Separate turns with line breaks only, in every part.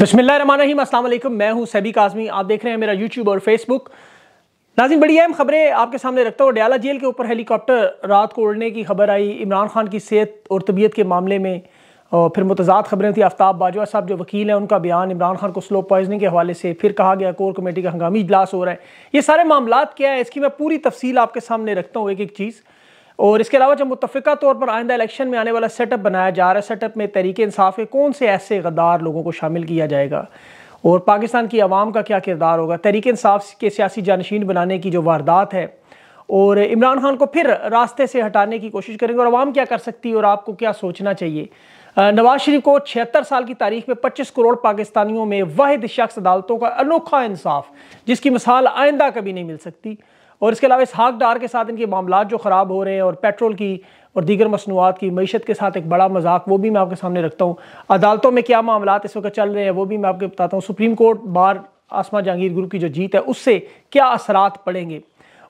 बसमिलीम असल मैं हूं सैबी काजमी आप देख रहे हैं मेरा यूट्यूब और फेसबुक नाजिन बड़ी अहम खबरें आपके सामने रखता हूँ डयाला जेल के ऊपर हेलीकॉप्टर रात को उड़ने की खबर आई इमरान खान की सेहत और तबीयत के मामले में और फिर मुतजाद खबरें थी आफ्ताब बाजवा साहब जो वकील हैं उनका बयान इमरान खान को स्लो पॉइजनिंग के हवाले से फिर कहा गया कोर कमेटी का हंगामी इजलास हो रहा है ये सारे मामला क्या है इसकी मैं पूरी तफसील आपके सामने रखता हूँ एक एक चीज़ और इसके अलावा जब मुतफ़ा तौर पर आइंदा इलेक्शन में आने वाला सेटअप बनाया जा रहा है सेटअप में तरीके इंसाफ के कौन से ऐसे गदार लोगों को शामिल किया जाएगा और पाकिस्तान की आवाम का क्या किरदार होगा तरीक इंसाफ के सियासी जानशीन बनाने की जो वारदात है और इमरान खान को फिर रास्ते से हटाने की कोशिश करेंगे और आवाम क्या कर सकती है और आपको क्या सोचना चाहिए नवाज शरीफ को छिहत्तर साल की तारीख में 25 करोड़ पाकिस्तानियों में वाहिद शख्स अदालतों का अनोखा इंसाफ जिसकी मिसाल आइंदा कभी नहीं मिल सकती और इसके अलावा इस हाक डार के साथ इनके मामला जो ख़राब हो रहे हैं और पेट्रोल की और दीगर मसनूआत की मीशत के साथ एक बड़ा मजाक वो भी मैं आपके सामने रखता हूँ अदालतों में क्या मामला इस वक्त चल रहे हैं वो भी मैं आपको बताता हूँ supreme court bar Asma Jahangir group की जो जीत है उससे क्या असरात पड़ेंगे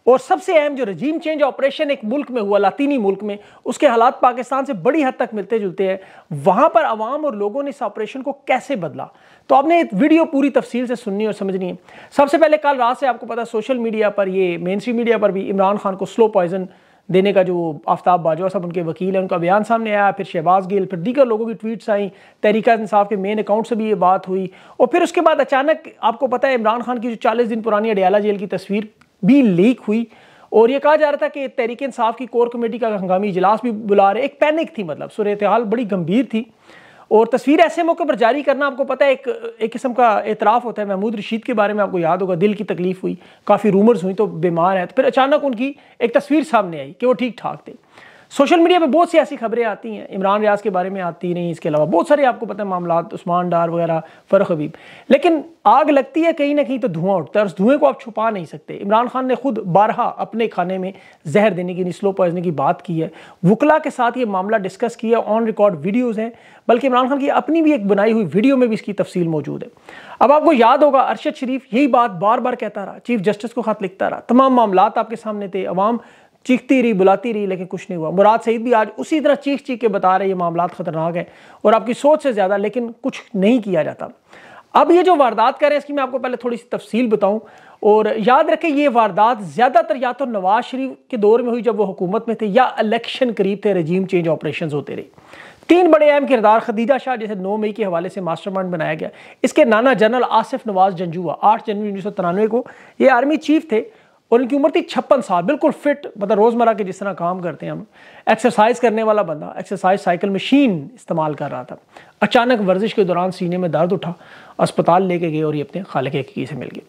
और सबसे अहम जो रजीम चेंज ऑपरेशन एक मुल्क में हुआ लातीनी मुल्क में उसके हालात पाकिस्तान से बड़ी हद तक मिलते जुलते हैं वहाँ पर आवाम और लोगों ने इस ऑपरेशन को कैसे बदला तो आपने एक वीडियो पूरी तफसील से सुननी और समझनी है सबसे पहले कल रात से आपको पता सोशल मीडिया पर ये मेन स्ट्री मीडिया पर भी इमरान खान को स्लो पॉइजन देने का जो आफ्ताब बाजवा साहब उनके वकील हैं उनका बयान सामने आया फिर शहबाज गिल फिर दीगर लोगों की ट्वीट्स आई तहरीका इंसाफ के मेन अकाउंट से भी ये बात हुई और फिर उसके बाद अचानक आपको पता है इमरान खान की जो 40 दिन पुरानी अडयाला जेल की तस्वीर भी लीक हुई और ये कहा जा रहा था कि तहरीक इंसाफ की कोर कमेटी का हंगामी इजलास भी बुला रहे एक पैनिक थी मतलब सूरत हाल बड़ी गंभीर थी और तस्वीर ऐसे मौके पर जारी करना आपको पता है एक एक किस्म का एतराफ़ होता है महमूद रशीद के बारे में आपको याद होगा दिल की तकलीफ़ हुई काफ़ी रूमर्स हुई तो बीमार है तो फिर अचानक उनकी एक तस्वीर सामने आई कि वो ठीक ठाक थे सोशल मीडिया पे बहुत सी ऐसी खबरें आती हैं इमरान रियाज के बारे में आती नहीं इसके अलावा बहुत सारे आपको पता है मामला उस्मान डार वगैरह फ़र हबीब लेकिन आग लगती है कहीं ना कहीं तो धुआं उठता है और धुएं को आप छुपा नहीं सकते इमरान खान ने खुद बारहा अपने खाने में जहर देने की स्लो पॉइजनिंग की बात की है वकला के साथ ये मामला डिस्कस किया ऑन रिकॉर्ड वीडियोज़ हैं बल्कि इमरान खान की अपनी भी एक बनाई हुई वीडियो में भी इसकी तफसील मौजूद है अब आपको याद होगा अरशद शरीफ यही बात बार बार कहता रहा चीफ जस्टिस को खत लिखता रहा तमाम मामला आपके सामने थे अवाम चीखती रही बुलाती रही लेकिन कुछ नहीं हुआ मुराद सईद भी आज उसी तरह चीख चीख के बता रहे ये मामला ख़तरनाक है और आपकी सोच से ज़्यादा लेकिन कुछ नहीं किया जाता अब ये जो वारदात कर रहे हैं इसकी मैं आपको पहले थोड़ी सी तफसील बताऊं और याद रखें ये वारदात ज़्यादातर या तो नवाज शरीफ के दौर में हुई जब वो हुकूमत में थे या इलेक्शन करीब थे रजीम चेंज ऑपरेशन होते रहे तीन बड़े अहम किरदार खदीजा शाह जैसे 9 मई के हवाले से मास्टरमाइंड बनाया गया इसके नाना जनरल आसिफ नवाज जंजुआ 8 जनवरी उन्नीस को ये आर्मी चीफ थे और इनकी उम्र थी छप्पन साल बिल्कुल फिट मतलब रोज़मर्रा के जिस तरह काम करते हैं हम एक्सरसाइज करने वाला बंदा एक्सरसाइज साइकिल मशीन इस्तेमाल कर रहा था अचानक वर्जिश के दौरान सीने में दर्द उठा अस्पताल लेके गए और ये अपने खालिक से मिल गए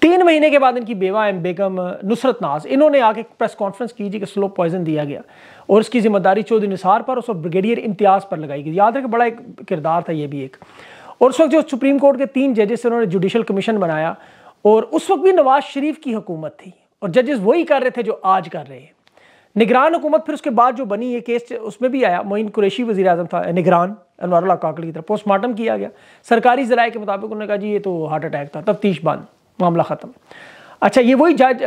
तीन महीने के बाद इनकी बेवा एम बेगम नुसरत नाज इन्होंने आके प्रेस कॉन्फ्रेंस की जी कि स्लो पॉइजन दिया गया और इसकी जिम्मेदारी चौधरी निसार पर और ब्रिगेडियर इम्तियाज़ पर लगाई गई याद है कि बड़ा एक किरदार था ये भी एक और उस वक्त जो सुप्रीम कोर्ट के तीन जजेस उन्होंने जुडिशल कमीशन बनाया और उस वक्त भी नवाज शरीफ की हुकूमत थी और जजेस वही कर रहे थे जो आज कर रहे हैं निगरान हुकूमत फिर उसके बाद जो बनी ये केस उसमें भी आया मोइन कुरेशी वजी अजम था निगरान अनवर काकड़ी की तरफ पोस्टमार्टम किया गया सरकारी जराए के मुताबिक उन्होंने कहा जी ये तो हार्ट अटैक था तफ्तीश बंद मामला ख़त्म अच्छा ये वही जज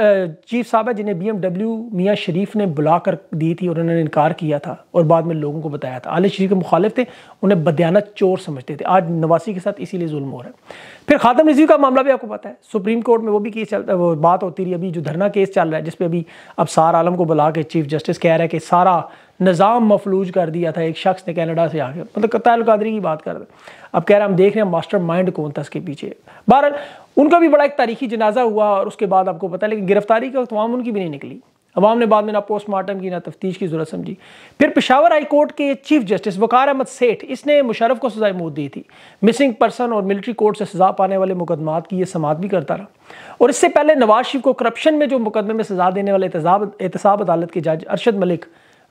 चीफ साहब है जिन्हें बीएमडब्ल्यू मियाँ शरीफ ने बुला कर दी थी और उन्होंने इनकार किया था और बाद में लोगों को बताया था आले शरीफ के मुखालिफ थे उन्हें बदयाना चोर समझते थे आज नवासी के साथ इसीलिए जुल्म हो रहा है फिर खातम नजीर का मामला भी आपको पता है सुप्रीम कोर्ट में वो भी केस चलता वो बात होती रही अभी जो धरना केस चल रहा है जिसपे अभी अब सार आलम को बुला के चीफ जस्टिस कह रहा है कि सारा निज़ाम मफलूज कर दिया था एक शख्स ने कनाडा से आकर मतलब कतल कादरी की बात कर रहे अब कह रहे हैं हम देख रहे हैं मास्टर माइंड कौन था इसके पीछे बहर उनका भी बड़ा एक तारीखी जनाजा हुआ और उसके बाद आपको पता है लेकिन गिरफ्तारी का तमाम उनकी भी नहीं निकली अवाम ने बाद में ना पोस्टमार्टम की ना तफ्तीश की ज़रूरत समझी फिर पिशावर हाई कोर्ट के चीफ जस्टिस वकार अहमद सेठ इसने मुशरफ को सजाए मौत दी थी मिसिंग पर्सन और मिलिट्री कोर्ट से सजा पाने वाले मुकदमात की यह समात भी करता रहा और इससे पहले नवाज शरीफ को करप्शन में जो मुकदमे में सजा देने वाले एहतसाब अदालत के जज अरशद मलिक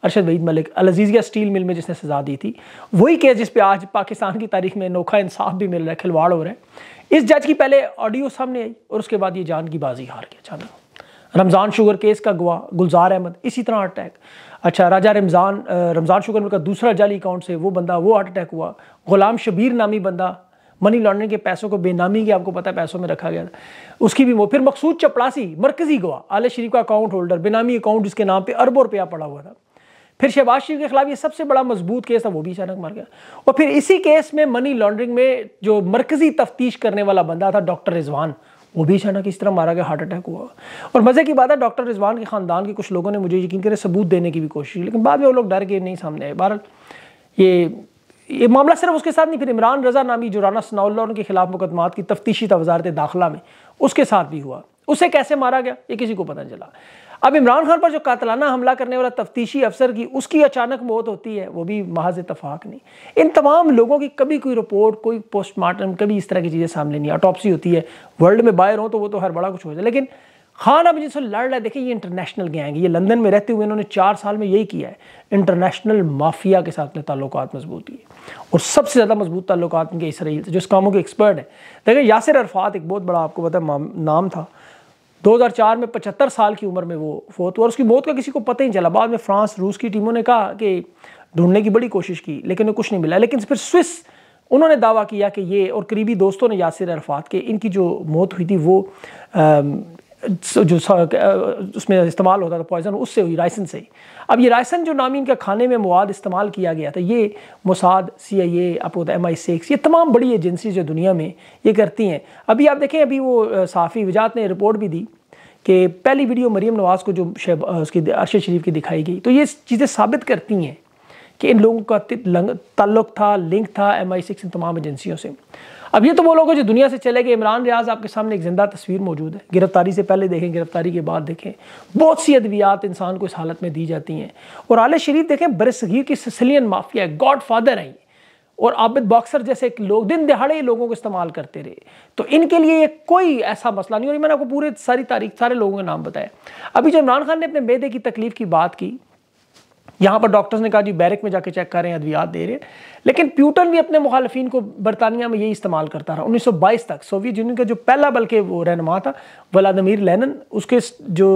अरशद वहीद मलिक अलजीज़िया स्टील मिल में जिसने सज़ा दी थी वही केस जिस पे आज पाकिस्तान की तारीख में नोखा इंसाफ भी मिल रहा है खिलवाड़ हो रहे हैं इस जज की पहले ऑडियो सामने आई और उसके बाद ये जान की बाजी हार के अचानक रमज़ान शुगर केस का गुआ गुलजार अहमद इसी तरह हार्ट अटैक अच्छा राजा रमज़ान रमज़ान शुगर का दूसरा जाली अकाउंट से वो बंदा वो हार्ट अटैक हुआ गुलाम शबीर नामी बंदा मनी लॉन्ड्रिंग के पैसों को बेनामी के आपको पता है पैसों में रखा गया था उसकी भी वो फिर मकसूद चपड़ासी मरकजी गवा आले शरीफ का अकाउंट होल्डर बेनामी अकाउंट जिसके नाम पर अरबों रुपया पड़ा हुआ था फिर शहबाज शरीफ के खिलाफ ये सबसे बड़ा मजबूत केस था वो भी अचानक मर गया और फिर इसी केस में मनी लॉन्ड्रिंग में जो मरकजी तफ्तीश करने वाला बंदा था डॉक्टर रिजवान वो भी अचानक इस तरह मारा गया हार्ट अटैक हुआ और मज़े की बात है डॉक्टर रिजवान के ख़ानदान के कुछ लोगों ने मुझे यकीन करें सबूत देने की भी कोशिश की लेकिन बाद में वो लोग डर के नहीं सामने आए बहरहाल ये ये मामला सिर्फ उसके साथ नहीं फिर इमरान रजा नामी जो राना सनाउल्ला उनके खिलाफ मुकदमात की तफ्तीशी तवजारत दाखिला में उसके साथ भी हुआ उसे कैसे मारा गया ये किसी को पता चला अब इमरान खान पर जो कातलाना हमला करने वाला तफ्तीशी अफसर की उसकी अचानक मौत होती है वो भी महाज इतफाक नहीं इन तमाम लोगों की कभी कोई रिपोर्ट कोई पोस्टमार्टम कभी इस तरह की चीज़ें सामने नहीं ऑटोपसी होती है वर्ल्ड में बाहर हों तो वो तो हर बड़ा कुछ हो जाए लेकिन खान अब जिससे लड़ रहा है देखिए ये इंटरनेशनल गैंग ये लंदन में रहते हुए इन्होंने चार साल में यही किया है इंटरनेशनल माफिया के साथ अपने ताल्लुक मजबूत किए और सबसे ज़्यादा मजबूत ताल्लुक इनके इसराइल से जो इस कामों के एक्सपर्ट हैं देखिए यासिर अरफात एक बहुत बड़ा आपको पता नाम था 2004 में 75 साल की उम्र में वो फोत हुआ और उसकी मौत का किसी को पता ही नहीं चला बाद में फ्रांस रूस की टीमों ने कहा कि ढूंढने की बड़ी कोशिश की लेकिन उन्हें कुछ नहीं मिला लेकिन फिर स्विस उन्होंने दावा किया कि ये और करीबी दोस्तों ने यासिर अरफात के इनकी जो मौत हुई थी वो जो उसमें इस्तेमाल होता था पॉइज़न उससे हुई राइसन से ही अब ये राइसन जो नामीन का खाने में मवाद इस्तेमाल किया गया था ये मसाद सी आई ए आपको एम आई सिक्स ये तमाम बड़ी एजेंसी जो दुनिया में ये करती हैं अभी आप देखें अभी वो साफ़ी वजात ने रिपोर्ट भी दी कि पहली वीडियो मरीम नवाज़ को जो शब उसकी अरशद शरीफ की दिखाई गई तो ये चीज़ें साबित करती हैं कि इन लोगों का तल्लक था लिंक था एम आई सिक्स इन तमाम एजेंसियों से अब ये तो वो लोग जो दुनिया से चले गए इमरान रियाज आपके सामने एक जिंदा तस्वीर मौजूद है गिरफ्तारी से पहले देखें गिरफ्तारी के बाद देखें बहुत सी अद्वियात इंसान को इस हालत में दी जाती हैं और आल शरीफ देखें बरसगीर की सिसिलियन माफिया है गॉड फादर है और आबिद बॉक्सर जैसे एक लोग दिन दिहाड़े लोगों को इस्तेमाल करते रहे तो इनके लिए कोई ऐसा मसला नहीं और मैंने आपको पूरे सारी तारीख सारे लोगों का नाम बताया अभी जो इमरान खान ने अपने मैदे की तकलीफ की बात की यहाँ पर डॉक्टर्स ने कहा जी बैरक में जाके चेक करें अद्वियात दे रहे लेकिन प्यूटन भी अपने मुखालफी को बरतानिया में यही इस्तेमाल करता रहा 1922 तक सोवियत यूनियन का जो पहला बल्कि वो रहनमा था वलादमिर लेनन उसके जो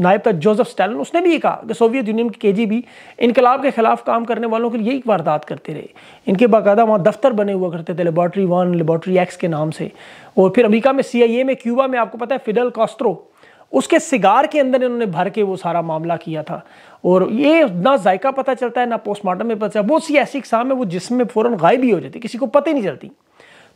नायब था जोसेफ स्टैलन उसने भी ये कहा कि सोवियत यूनियन के के भी इनकलाब के खिलाफ काम करने वालों के लिए एक वारदात करते रहे इनके बाकायदा वहाँ दफ्तर बने हुआ करते थे लेबॉर्ट्री वन लेबॉट्री एक्स के नाम से और फिर अमरीका में सी आई ए में क्यूबा में आपको पता है फिडल कॉस्ट्रो उसके सिगार के अंदर इन्होंने भर के वो सारा मामला किया था और ये ना जायका पता चलता है ना पोस्टमार्टम में पता चलता है बहुत सी ऐसी इकसाम है वो जिसम में फ़ौरन गायब ही हो जाती किसी को पता ही नहीं चलती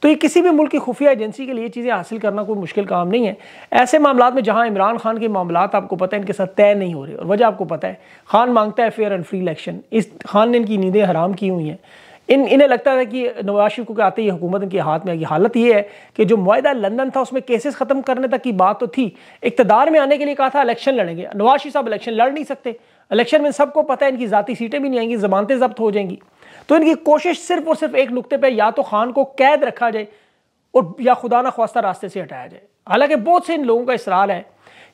तो ये किसी भी मुल्क की खुफिया एजेंसी के लिए चीज़ें हासिल करना कोई मुश्किल काम नहीं है ऐसे मामला में जहाँ इमरान खान के मामला आपको पता है इनके साथ तय नहीं हो रहे और वजह आपको पता है खान मांगता है फेयर एंड फ्री इलेक्शन इस खान ने इनकी नींदें हराम की हुई हैं इन इन्हें लगता था कि नवाज शरीफ को आते ही हुकूमत इनके हाथ में आई हालत ये है कि जो माहा लंदन था उसमें केसेस ख़त्म करने तक की बात तो थी इकतदार में आने के लिए कहा था इलेक्शन लड़ेंगे नवाज शरीफ साहब इलेक्शन लड़ नहीं सकते इलेक्शन में सबको पता है इनकी ज़ाती सीटें भी नहीं आएंगी ज़मानतें जब्त हो जाएंगी तो इनकी कोशिश सिर्फ और सिर्फ एक नुकते पर या तो खान को कैद रखा जाए और या खुदा ना खास्ता रास्ते से हटाया जाए हालांकि बहुत से इन लोगों का इसरार है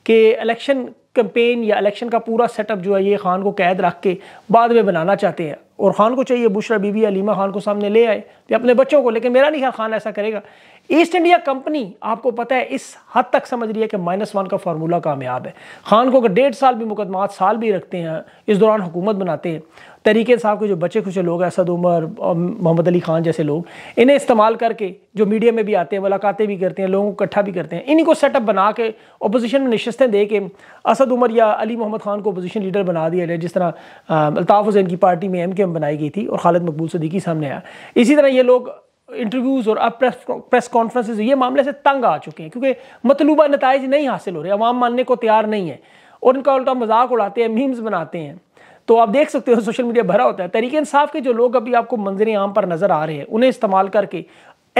कि इलेक्शन कैंपेन या इलेक्शन का पूरा सेटअप जो है ये खान को कैद रख के बाद में बनाना चाहते हैं और खान को चाहिए बुशरा बीबी अलीमा खान को सामने ले आए या अपने बच्चों को लेकिन मेरा नहीं ख्याल खान ऐसा करेगा ईस्ट इंडिया कंपनी आपको पता है इस हद तक समझ रही है कि माइनस वन का फार्मूला कामयाब है खान को अगर डेढ़ साल भी मुकदमा साल भी रखते हैं इस दौरान हुकूमत बनाते हैं तरीके साहब के जो बचे खुचे लोग हैं असद उमर और मोहम्मद अली खान जैसे लोग इन्हें इस्तेमाल करके जो मीडिया में भी आते हैं मुलाकातें भी करते हैं लोगों को इकट्ठा भी करते हैं इन्हीं को सेटअप बना के अपोजिशन में नशस्तें दे के असद उमर या अली मोहम्मद खान को अपोजिशन लीडर बना दिया जाए जिस तरह अल्ताफ़ हुसैन की पार्टी में एम के एम बनाई गई थी और खालिद मकबूल सदीकी सामने आया इसी तरह ये लोग इंटरव्यूज़ और अब प्रेस प्रेस कॉन्फ्रेंसेज ये मामले से तंग आ चुके हैं क्योंकि मतलूबा नतज नहीं हासिल हो रहे अवाम मानने को तैयार नहीं है और इनका उल्टा मजाक उड़ाते हैं मीम्स बनाते हैं तो आप देख सकते हो सोशल मीडिया भरा होता है तरीके इंसाफ के जो लोग अभी आपको मंजर आम पर नजर आ रहे हैं उन्हें इस्तेमाल करके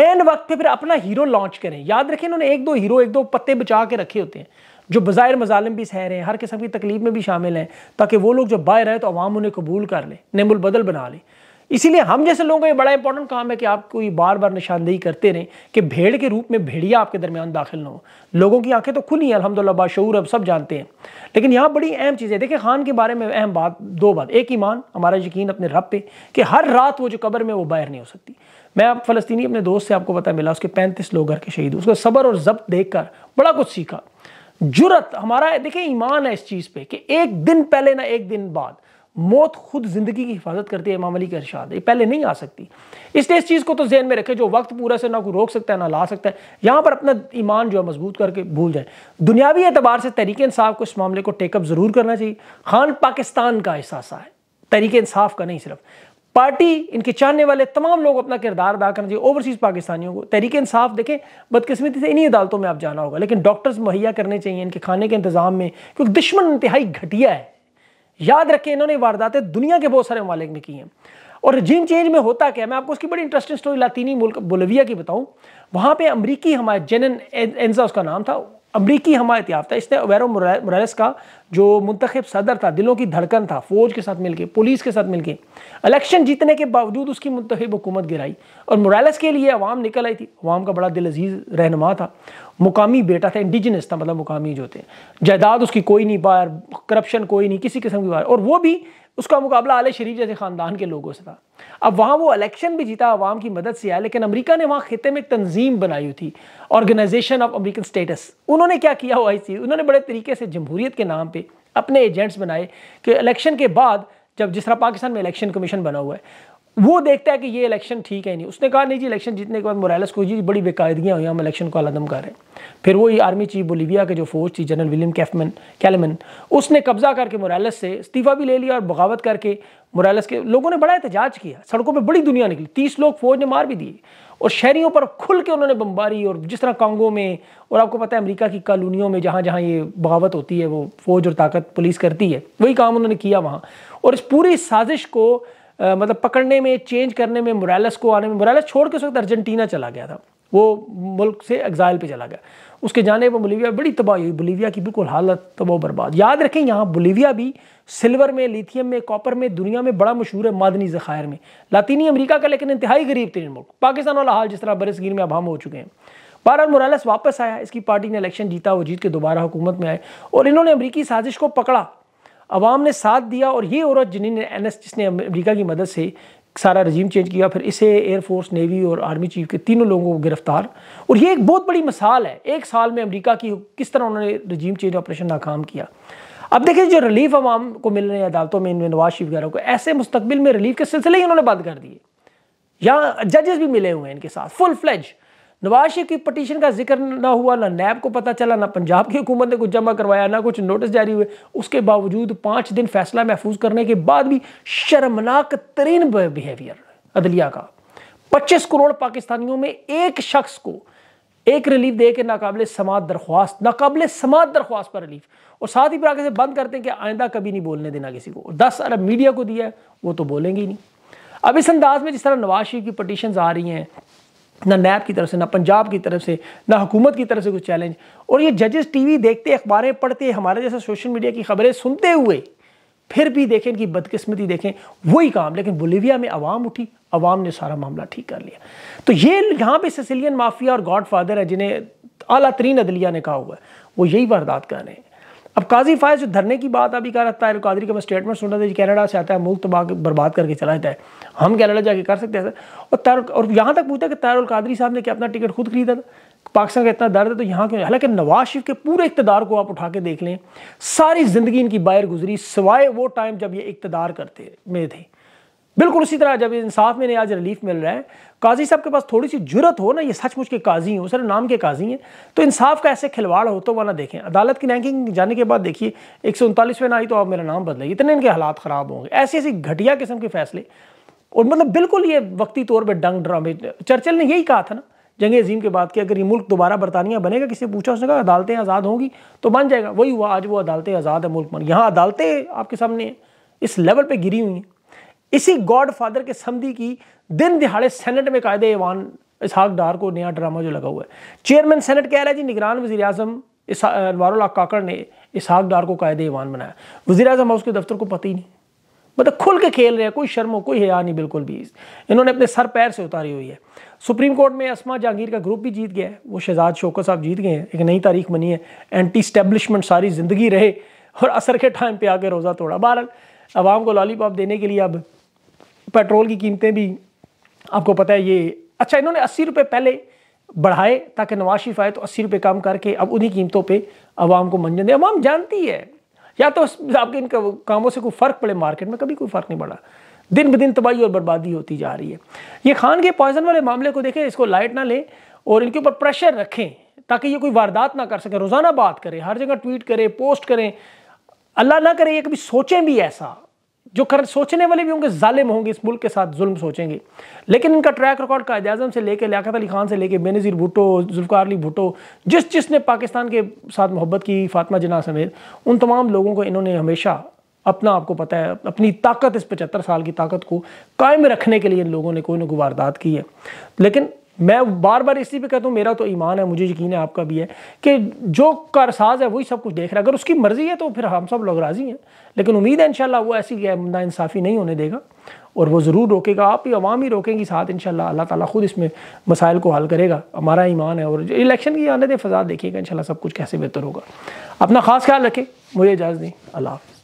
एन वक्त पे फिर अपना हीरो लॉन्च करें याद रखें उन्होंने एक दो हीरो एक दो पत्ते बचा के रखे होते हैं जो बाज़ाहिर मजालम भी सह रहे हैं हर किस्म की तकलीफ में भी शामिल हैं ताकि वो लोग जब बाहर आए तो अवाम उन्हें कबूल कर लें नेमुल बदल बना लें इसीलिए हम जैसे लोगों का ये बड़ा इंपॉर्टेंट काम है कि आप कोई बार बार निशानदेही करते रहें कि भेड़ के रूप में भेड़िया आपके दरमियान दाखिल ना हो लोगों की आंखें तो खुली हैं अलहमदिल्ला बाशूर अब सब जानते हैं लेकिन यहाँ बड़ी अहम चीज़ है देखिए खान के बारे में अहम बात दो बात एक ईमान हमारा यकीन अपने रब पे कि हर रात वो जो कबर में वो बाहर नहीं हो सकती मैं आप फलस्तीनी अपने दोस्त से आपको पता मिला उसके पैंतीस लोग घर के शहीद उसका सबर और जब्त देख कर बड़ा कुछ सीखा जुरत हमारा देखिए ईमान है इस चीज़ पर कि एक दिन पहले ना एक दिन बाद मौत खुद ज़िंदगी की हिफाजत करती है इमाम अली का इरशाद ये पहले नहीं आ सकती इसलिए इस चीज़ को तो जहन में रखे जो वक्त पूरा से ना को रोक सकता है ना ला सकता है यहाँ पर अपना ईमान जो है मजबूत करके भूल जाए दुनियावी एतबार से तरीके इंसाफ को इस मामले को टेकअप ज़रूर करना चाहिए खान पाकिस्तान का अहसासा है तरीके इंसाफ का नहीं सिर्फ पार्टी इनके चाहने वाले तमाम लोग अपना किरदार अदा करना चाहिए ओवरसीज़ पाकिस्तानियों को तहरीक इंसाफ देखें बदकिस्मती से इन्हीं अदालतों में आप जाना होगा लेकिन डॉक्टर्स मुहैया करने चाहिए इनके खाने के इंतज़ाम में क्योंकि दुश्मन इंतहाई घटिया है याद रखें इन्होंने वारदातें दुनिया के बहुत सारे ममालिक में की हैं और रजीम चेंज में होता क्या मैं आपको उसकी बड़ी इंटरेस्टिंग स्टोरी लातीनी मुल्क बोलविया की बताऊं वहाँ पे अमरीकी हमारे जेनन एंजा उसका नाम था अमरीकी हमायत याफ्ता इसने अवेरो मोरस का जो मंतखब सदर था दिलों की धड़कन था फौज के साथ मिलकर पुलिस के साथ मिलकर इलेक्शन जीतने के बावजूद उसकी मंतखब हुकूमत गिराई और मुरैस के लिए अवाम निकल आई थी अवाम का बड़ा दिल अजीज़ रहनमा था मुकामी बेटा था इंडिजनस था मतलब मुकामी जो थे जायदाद उसकी कोई नहीं बाहर करप्शन कोई नहीं किसी किस्म की बाहर और वो भी उसका मुकाबला आले शरीफ जैसे ख़ानदान के लोगों से था अब वहाँ वो इलेक्शन भी जीता आवाम की मदद से आया लेकिन अमेरिका ने वहाँ खत्े में एक तंजीम बनाई हुई थी ऑर्गेनाइजेशन ऑफ अमेरिकन स्टेटस उन्होंने क्या किया हुआ चीज़ उन्होंने बड़े तरीके से जमहूरीत के नाम पर अपने एजेंट्स बनाए कि इलेक्शन के बाद जब जिस तरह पाकिस्तान में इलेक्शन कमीशन बना हुआ है वो देखता है कि ये इलेक्शन ठीक है नहीं उसने कहा नहीं जी इलेक्शन जीतने के बाद मोरालस को जी बड़ी बेकायदगियाँ हुई हम इलेक्शन को अलदम कर रहे हैं फिर वही आर्मी चीफ बोलीविया के जो फोर्स थी जनरल विलियम कैफमन कैलमन उसने कब्जा करके मोरालस से इस्तीफ़ा भी ले लिया और बगावत करके मोरालस के लोगों ने बड़ा एहतजाज किया सड़कों पर बड़ी दुनिया निकली तीस लोग फौज ने मार भी दिए और शहरीों पर खुल के उन्होंने बम्बारी और जिस तरह कांगो में और आपको पता है अमेरिका की कॉलोनियों में जहाँ जहाँ ये बगावत होती है वो फौज और ताकत पुलिस करती है वही काम उन्होंने किया वहाँ और इस पूरी साजिश को मतलब पकड़ने में चेंज करने में मुरैलस को आने में मुरैलस छोड़ के उस वक्त अर्जेंटीना चला गया था वो मुल्क से एग्ज़ाइल पे चला गया उसके जाने पर बोलीविया बड़ी तबाही हुई बोलीविया की बिल्कुल हालत तबाह तो बर्बाद याद रखें यहाँ बोलीविया भी सिल्वर में लिथियम में कॉपर में दुनिया में बड़ा मशहूर है मादनी ज़खायर में लातीनी अमरीका का लेकिन इंतहाई गरीब तरीन मुल्क पाकिस्तान वाला हाल जिस तरह बरसगीर में अब हम हो चुके हैं बारह मुरालस वापस आया इसकी पार्टी ने इलेक्शन जीता वो जीत के दोबारा हुकूमत में आए और इन्होंने अमरीकी साजिश को पकड़ा अवाम ने साथ दिया और ये औरत जिन्होंने एन एस जिसने अमरीका की मदद से सारा रजीम चेंज किया फिर इसे एयरफोर्स नेवी और आर्मी चीफ के तीनों लोगों को गिरफ्तार और ये एक बहुत बड़ी मिसाल है एक साल में अमरीका की किस तरह उन्होंने रजीम चेंज ऑपरेशन नाकाम किया अब देखिए जो रिलीफ आवाम को मिल रहे हैं अदालतों में इनमें नवाज शरीफ वगैरह को ऐसे मुस्तबिल में रिलीफ के सिलसिले ही उन्होंने बंद कर दिए यहाँ जजेस भी मिले हुए हैं इनके साथ फुल फ्लैज नवाज शरीफ की पटिशन का जिक्र ना हुआ ना नैब को पता चला ना पंजाब की हुकूमत ने कुछ जमा करवाया ना कुछ नोटिस जारी हुए उसके बावजूद पाँच दिन फैसला महफूज करने के बाद भी शर्मनाक तरीन बिहेवियर अदलिया का पच्चीस करोड़ पाकिस्तानियों में एक शख्स को एक रिलीफ दे के नाकबले समात दरख्वास्त नाकबले समात दरख्वास्त पर रिलीफ और साथ ही पर आगे से बंद करते हैं कि आइंदा कभी नहीं बोलने देना किसी को और दस अरब मीडिया को दिया है वो तो बोलेंगे ही नहीं अब इस अंदाज में जिस तरह नवाज शरीफ की पटिशन आ रही हैं ना नैब की तरफ से ना पंजाब की तरफ से ना हुकूमत की तरफ से कुछ चैलेंज और ये जजेस टीवी देखते अखबारें पढ़ते हमारे जैसे सोशल मीडिया की खबरें सुनते हुए फिर भी देखें कि बदकिस्मती देखें वही काम लेकिन बोलीविया में आवाम उठी आवाम ने सारा मामला ठीक कर लिया तो ये यहाँ पे सिसिलियन माफिया और गॉड फादर है जिन्हें अला तरीन अदलिया ने कहा हुआ है वो यही वारदात कर रहे हैं अब काजी फायज जो धरने की बात अभी कर रहा है कादरी का स्टेटमेंट सुन रहा था कैनेडा से आता है मुल्क तबाह बर्बाद करके चला जाता है हम कैनेडा जाके कर सकते हैं सर और तार और यहाँ तक पूछता है कि तैरुल कादरी साहब ने क्या अपना टिकट खुद खरीदा था पाकिस्तान का इतना दर्द है तो यहाँ क्यों हालांकि नवाज शरीफ के पूरे इकतदार को आप उठा के देख लें सारी ज़िंदगी इनकी बाहर गुजरी सवाए वो टाइम जब ये इकतदार करते में थे बिल्कुल उसी तरह जब इंसाफ में आज रिलीफ मिल रहा है काजी साहब के पास थोड़ी सी जुरत हो ना ये सचमुच के काजी हो सर नाम के काजी हैं तो इंसाफ का ऐसे खिलवाड़ हो तो वह देखें अदालत की रैंकिंग जाने के बाद देखिए एक सौ ना आई तो आप मेरा नाम बदलेगी इतने इनके हालात ख़राब होंगे ऐसी ऐसी घटिया किस्म के फैसले और मतलब बिल्कुल ये वक्ती तौर पर डंग ड्रामे चर्चिल ने यही कहा था ना जंग अजीम के बाद कि अगर ये मुल्क दोबारा बरतानिया बनेगा किसी ने पूछा उसने कहा अदालतें आज़ाद होंगी तो बन जाएगा वही हुआ आज वो अदालतें आज़ाद है मुल्क बन यहाँ अदालतें आपके सामने इस लेवल पर गिरी हुई हैं इसी गॉड फादर के समधी की दिन दिहाड़े सेनेट में कायदे ईवान इसहाक डार को नया ड्रामा जो लगा हुआ है चेयरमैन सेनेट कह रहा है जी निगरान वजी अजम अनवारुल्ला काकड़ ने इसहाक डार को कायदे ईवान बनाया वजी अजम हाउस के दफ्तर को पता ही नहीं मतलब खुल के खेल रहे हैं कोई हो कोई हया नहीं बिल्कुल भी इन्होंने अपने सर पैर से उतारी हुई है सुप्रीम कोर्ट में असमा जहांगीर का ग्रुप भी जीत गया है वो शहजाद शोकर साहब जीत गए हैं एक नई तारीख बनी है एंटी स्टैब्लिशमेंट सारी ज़िंदगी रहे और असर के टाइम पर आके रोज़ा तोड़ा बहरहाल आवाम को लॉलीपॉप देने के लिए अब पेट्रोल की कीमतें भी आपको पता है ये अच्छा इन्होंने अस्सी रुपये पहले बढ़ाए ताकि नवाज शरीफ आए तो अस्सी रुपये कम करके अब उन्हीं कीमतों पर आवाम को मंजन दे आवाम जानती है या तो आपके इन कामों से कोई फ़र्क पड़े मार्केट में कभी कोई फ़र्क नहीं पड़ा दिन ब दिन तबाही और बर्बादी होती जा रही है ये खान के पॉइजन वाले मामले को देखें इसको लाइट ना लें और इनके ऊपर प्रेशर रखें ताकि ये कोई वारदात ना कर सकें रोज़ाना बात करें हर जगह ट्वीट करें पोस्ट करें अल्लाह ना करें ये कभी सोचें भी ऐसा जो कर सोचने वाले भी होंगे जालिम होंगे इस मुल्क के साथ जुल्म सोचेंगे लेकिन इनका ट्रैक रिकॉर्ड कायद अजम से लेकर लियात अली खान से लेकर बेनज़ीर भुटो जुल्फ़ार अली भुटो जिस जिसने पाकिस्तान के साथ मोहब्बत की फातमा जना समेत उन तमाम लोगों को इन्होंने हमेशा अपना आपको पता है अपनी ताकत इस पचहत्तर साल की ताकत को कायम रखने के लिए इन लोगों ने कोई ना गुबारदात की है लेकिन मैं बार बार इसी पे कहता हूँ मेरा तो ईमान है मुझे यकीन है आपका भी है कि जो कारसाज है वही सब कुछ देख रहा है अगर उसकी मर्ज़ी है तो फिर हम सब लोग राज़ी हैं लेकिन उम्मीद है इनशाला वो ऐसी इंसाफी नहीं होने देगा और वो ज़रूर रोकेगा आप ही अवाम ही रोकेंगी साथ इन अल्लाह ताली खुद इसमें मसाइल को हल करेगा हमारा ईमान है और इलेक्शन की आने फजा देखिएगा इन सब कुछ कैसे बेहतर होगा अपना ख़ास ख्याल रखें मुझे इजाज़त दें अल्लाह हाफ़